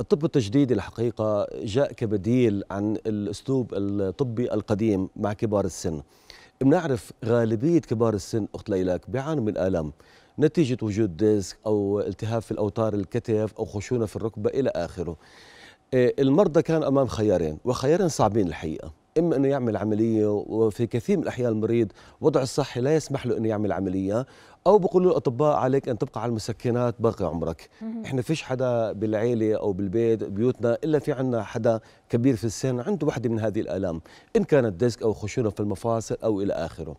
الطب التجديدي الحقيقة جاء كبديل عن الأسلوب الطبي القديم مع كبار السن بنعرف غالبية كبار السن أخت ليلاك بيعانوا من آلام نتيجة وجود ديسك أو التهاب في الأوتار الكتف أو خشونة في الركبة إلى آخره إيه، المرضى كان أمام خيارين وخيارين صعبين الحقيقة اما انه يعمل عمليه وفي كثير من الاحيان المريض وضعه الصحي لا يسمح له انه يعمل عمليه او بيقولوا الاطباء عليك ان تبقى على المسكنات باقي عمرك احنا فيش حدا بالعيله او بالبيت بيوتنا الا في عندنا حدا كبير في السن عنده وحده من هذه الالام ان كانت ديسك او خشونه في المفاصل او الى اخره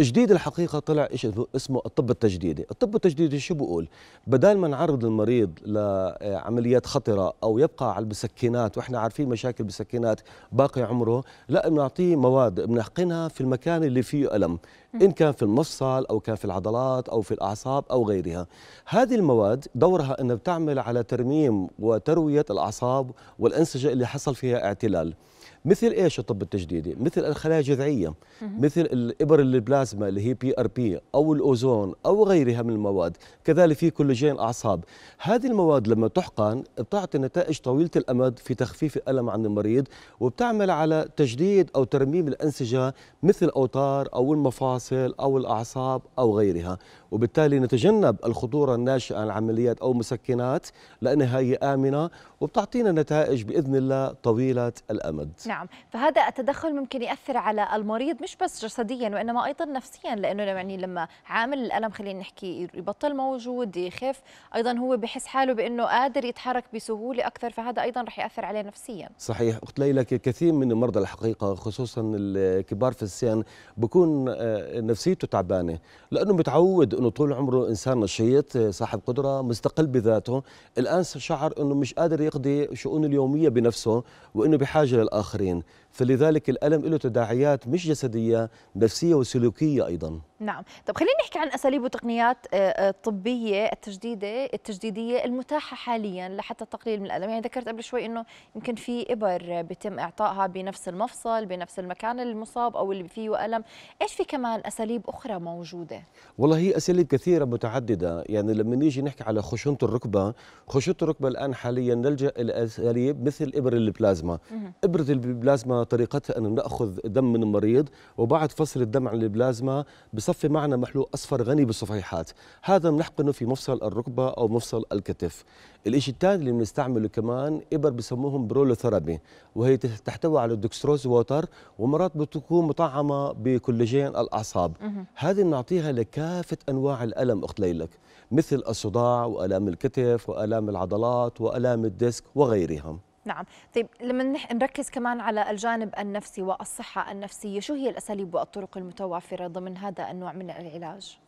جديد الحقيقه طلع شيء اسمه الطب التجديدي الطب التجديدي شو بقول بدال ما نعرض المريض لعمليات خطره او يبقى على المسكنات واحنا عارفين مشاكل بسكنات باقي عمره لا بنعطيه مواد بنحقنها في المكان اللي فيه الم ان كان في المفصل او كان في العضلات او في الاعصاب او غيرها هذه المواد دورها انها بتعمل على ترميم وترويه الاعصاب والانسجه اللي حصل فيها اعتلال مثل ايش الطب التجديدي مثل الخلايا الجذعيه مثل الابر البلازما اللي هي بي ار بي او الاوزون او غيرها من المواد كذلك في كولاجين اعصاب هذه المواد لما تحقن بتعطي نتائج طويله الامد في تخفيف الالم عند المريض وبتعمل على تجديد او ترميم الانسجه مثل الاوتار او المفاصل او الاعصاب او غيرها وبالتالي نتجنب الخطوره الناشئه عن عمليات او مسكنات لانها هي امنه وبتعطينا نتائج باذن الله طويله الامد نعم فهذا التدخل ممكن يأثر على المريض مش بس جسديا وإنما أيضا نفسيا لأنه يعني لما عامل الألم خلينا نحكي يبطل موجود يخف أيضا هو بحس حاله بأنه قادر يتحرك بسهولة أكثر فهذا أيضا رح يأثر عليه نفسيا صحيح أخت ليلى كثير من المرضى الحقيقة خصوصا الكبار في السن بكون آه، نفسيته تعبانة لأنه متعود أنه طول عمره إنسان نشيط آه، صاحب قدرة مستقل بذاته الآن شعر أنه مش قادر يقضي شؤونه اليومية بنفسه وأنه بحاجة للآخرين And. فلذلك الألم له تداعيات مش جسدية نفسية وسلوكية أيضا نعم طب خلينا نحكي عن أساليب وتقنيات آه، آه، الطبية التجديدة التجديدية المتاحة حاليا لحتى التقليل من الألم يعني ذكرت قبل شوي أنه يمكن في إبر بيتم إعطائها بنفس المفصل بنفس المكان المصاب أو اللي فيه ألم إيش في كمان أساليب أخرى موجودة؟ والله هي أساليب كثيرة متعددة يعني لما نيجي نحكي على خشونة الركبة خشونة الركبة الآن حاليا نلجأ إلى أساليب مثل إبر البلازما إبرة البلازما طريقتها أن نأخذ دم من المريض وبعد فصل الدم عن البلازما بصفي معنا محلول أصفر غني بالصفيحات هذا بنحقنه في مفصل الركبة أو مفصل الكتف الشيء الثاني اللي بنستعمله كمان إبر بسموهم برولوثيرابي وهي تحتوي على الدكستروز ووتر ومرات بتكون مطعمة بكولاجين الأعصاب هذه بنعطيها لكافة أنواع الألم أخت ليلك مثل الصداع وألام الكتف وألام العضلات وألام الديسك وغيرها نعم طيب لما نركز كمان على الجانب النفسي والصحة النفسية شو هي الأساليب والطرق المتوافرة ضمن هذا النوع من العلاج؟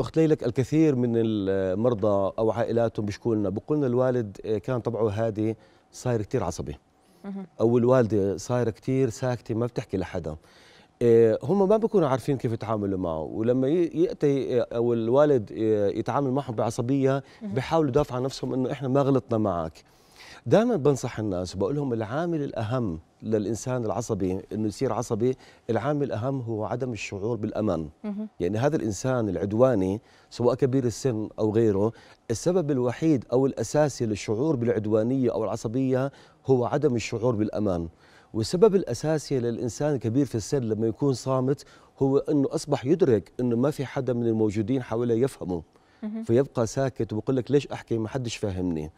أخت ليلك الكثير من المرضى أو عائلاتهم بيشكوا لنا بقول لنا الوالد آه، كان طبعه هادي صاير كثير عصبي أو الوالدة صايرة كثير ساكتة ما بتحكي لحدا آه، هم ما بيكونوا عارفين كيف يتعاملوا معه ولما ياتي آه، او الوالد يتعامل معهم بعصبيه بيحاولوا يدافعوا عن نفسهم انه احنا ما غلطنا معك دائما بنصح الناس وبقول لهم العامل الأهم للإنسان العصبي أنه يصير عصبي العامل الأهم هو عدم الشعور بالأمان يعني هذا الإنسان العدواني سواء كبير السن أو غيره السبب الوحيد أو الأساسي للشعور بالعدوانية أو العصبية هو عدم الشعور بالأمان والسبب الأساسي للإنسان الكبير في السن لما يكون صامت هو أنه أصبح يدرك أنه ما في حدا من الموجودين حواليه يفهمه فيبقى ساكت ويقول لك ليش أحكي ما حدش فاهمني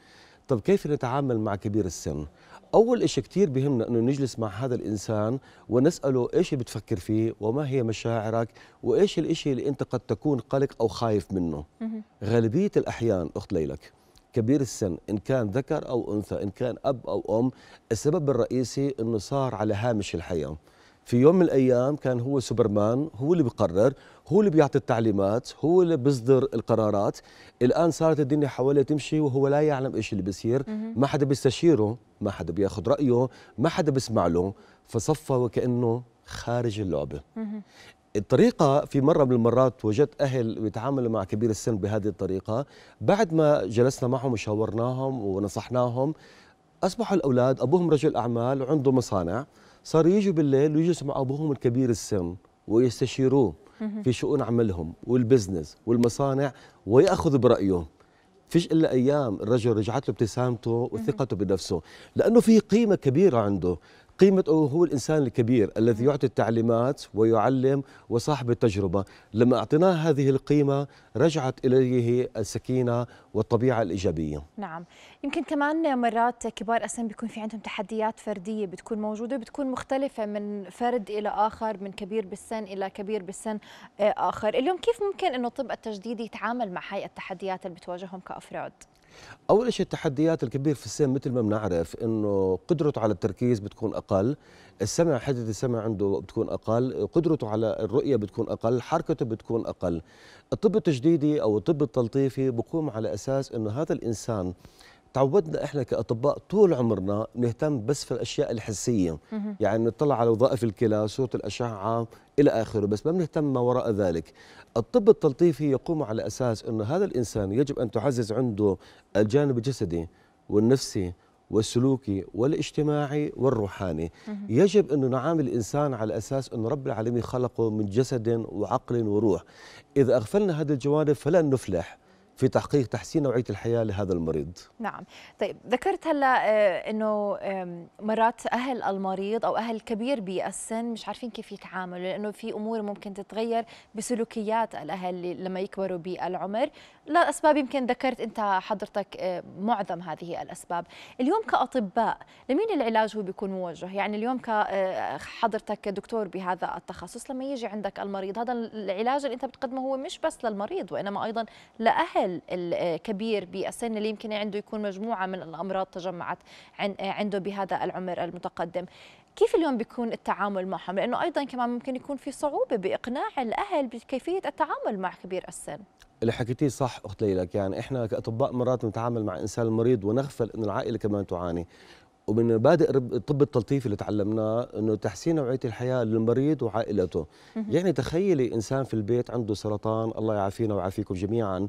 طب كيف نتعامل مع كبير السن؟ أول إشي كتير بهمنا أنه نجلس مع هذا الإنسان ونسأله إيش اللي بتفكر فيه وما هي مشاعرك وإيش الإشي اللي أنت قد تكون قلق أو خايف منه غالبية الأحيان أخت ليلك كبير السن إن كان ذكر أو أنثى إن كان أب أو أم السبب الرئيسي أنه صار على هامش الحياة في يوم من الايام كان هو سوبرمان هو اللي بيقرر هو اللي بيعطي التعليمات هو اللي بيصدر القرارات الان صارت الدنيا حواليه تمشي وهو لا يعلم ايش اللي بيصير ما حدا بيستشيره ما حدا بياخذ رايه ما حدا بيسمع له فصفى وكانه خارج اللعبه الطريقة في مرة من المرات وجدت أهل بيتعاملوا مع كبير السن بهذه الطريقة بعد ما جلسنا معهم وشاورناهم ونصحناهم أصبحوا الأولاد أبوهم رجل أعمال وعنده مصانع صاروا يجوا بالليل ويجلسوا مع ابوهم الكبير السن ويستشيروه في شؤون عملهم والبزنس والمصانع وياخذوا برايه فيش الا ايام الرجل رجعت له ابتسامته وثقته بنفسه لانه في قيمه كبيره عنده قيمة هو الإنسان الكبير الذي يعطي التعليمات ويعلم وصاحب التجربة لما أعطيناه هذه القيمة رجعت إليه السكينة والطبيعه الايجابيه نعم يمكن كمان مرات كبار أسن بيكون في عندهم تحديات فرديه بتكون موجوده بتكون مختلفه من فرد الى اخر من كبير بالسن الى كبير بالسن آه، اخر اليوم كيف ممكن انه الطب التجديدي يتعامل مع هاي التحديات اللي بتواجههم كافراد اول شيء التحديات الكبير في السن مثل ما بنعرف انه قدرته على التركيز بتكون اقل السمع حده السمع عنده بتكون اقل قدرته على الرؤيه بتكون اقل حركته بتكون اقل الطب التجديدي او الطب التلطيفي بقوم على اساس انه هذا الانسان تعودنا احنا كاطباء طول عمرنا نهتم بس في الاشياء الحسيه يعني نطلع على وظائف الكلى صوره الاشعه الى اخره بس ما بنهتم ما وراء ذلك الطب التلطيفي يقوم على اساس انه هذا الانسان يجب ان تعزز عنده الجانب الجسدي والنفسي والسلوكي والاجتماعي والروحاني يجب أن نعامل الإنسان على أساس أن رب العالمين خلقه من جسد وعقل وروح إذا أغفلنا هذه الجوانب فلن نفلح في تحقيق تحسين نوعيه الحياه لهذا المريض. نعم، طيب ذكرت هلا آه، انه مرات اهل المريض او اهل كبير بالسن مش عارفين كيف يتعاملوا لانه في امور ممكن تتغير بسلوكيات الاهل لما يكبروا بالعمر، لا اسباب يمكن ذكرت انت حضرتك آه، معظم هذه الاسباب، اليوم كاطباء لمين العلاج هو بيكون موجه؟ يعني اليوم كحضرتك آه، دكتور بهذا التخصص لما يجي عندك المريض هذا العلاج اللي انت بتقدمه هو مش بس للمريض وانما ايضا لاهل الاحتمال الكبير بالسن اللي يمكن عنده يكون مجموعه من الامراض تجمعت عنده بهذا العمر المتقدم كيف اليوم بيكون التعامل معهم لانه ايضا كمان ممكن يكون في صعوبه باقناع الاهل بكيفيه التعامل مع كبير السن اللي حكيتيه صح اخت ليلى يعني احنا كاطباء مرات نتعامل مع انسان مريض ونغفل انه العائله كمان تعاني ومن مبادئ الطب التلطيف اللي تعلمناه انه تحسين نوعيه الحياه للمريض وعائلته يعني تخيلي انسان في البيت عنده سرطان الله يعافينا ويعافيكم جميعا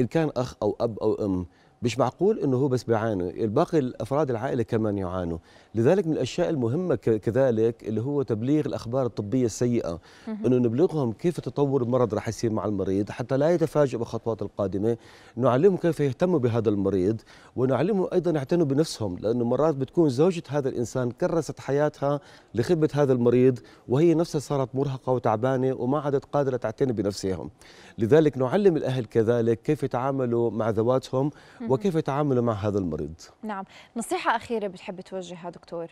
إن كان أخ أو أب أو أم مش معقول انه هو بس بيعاني الباقي افراد العائله كمان يعانوا لذلك من الاشياء المهمه كذلك اللي هو تبليغ الاخبار الطبيه السيئه انه نبلغهم كيف تطور المرض راح يصير مع المريض حتى لا يتفاجئ بالخطوات القادمه نعلمهم كيف يهتموا بهذا المريض ونعلمهم ايضا يعتنوا بنفسهم لانه مرات بتكون زوجة هذا الانسان كرست حياتها لخدمه هذا المريض وهي نفسها صارت مرهقه وتعبانه وما عادت قادره تعتني بنفسها لذلك نعلم الاهل كذلك كيف يتعاملوا مع ذواتهم وكيف يتعاملوا مع هذا المريض نعم نصيحة أخيرة بتحب توجهها دكتور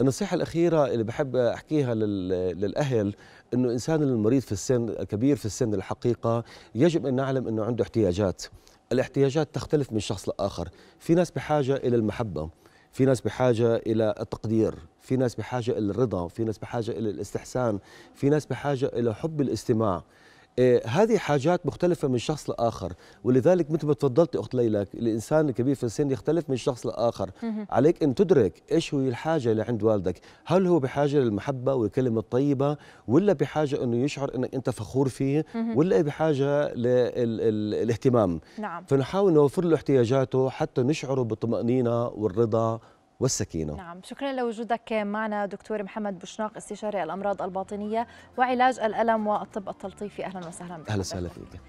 النصيحة الأخيرة اللي بحب أحكيها للأهل أنه إنسان المريض في السن الكبير في السن الحقيقة يجب أن نعلم أنه عنده احتياجات الاحتياجات تختلف من شخص لآخر في ناس بحاجة إلى المحبة في ناس بحاجة إلى التقدير في ناس بحاجة إلى الرضا في ناس بحاجة إلى الاستحسان في ناس بحاجة إلى حب الاستماع إيه، هذه حاجات مختلفة من شخص لآخر ولذلك مثل ما تفضلت أخت ليلى الإنسان الكبير في السن يختلف من شخص لآخر عليك أن تدرك إيش هي الحاجة اللي عند والدك هل هو بحاجة للمحبة والكلمة الطيبة ولا بحاجة أنه يشعر أنك أنت فخور فيه ولا بحاجة للاهتمام نعم. فنحاول نوفر له احتياجاته حتى نشعره بالطمأنينة والرضا والسكينة نعم شكرا لوجودك معنا دكتور محمد بوشناق استشاري الأمراض الباطنية وعلاج الألم والطب التلطيفي أهلا وسهلا بك أهلا وسهلا فيك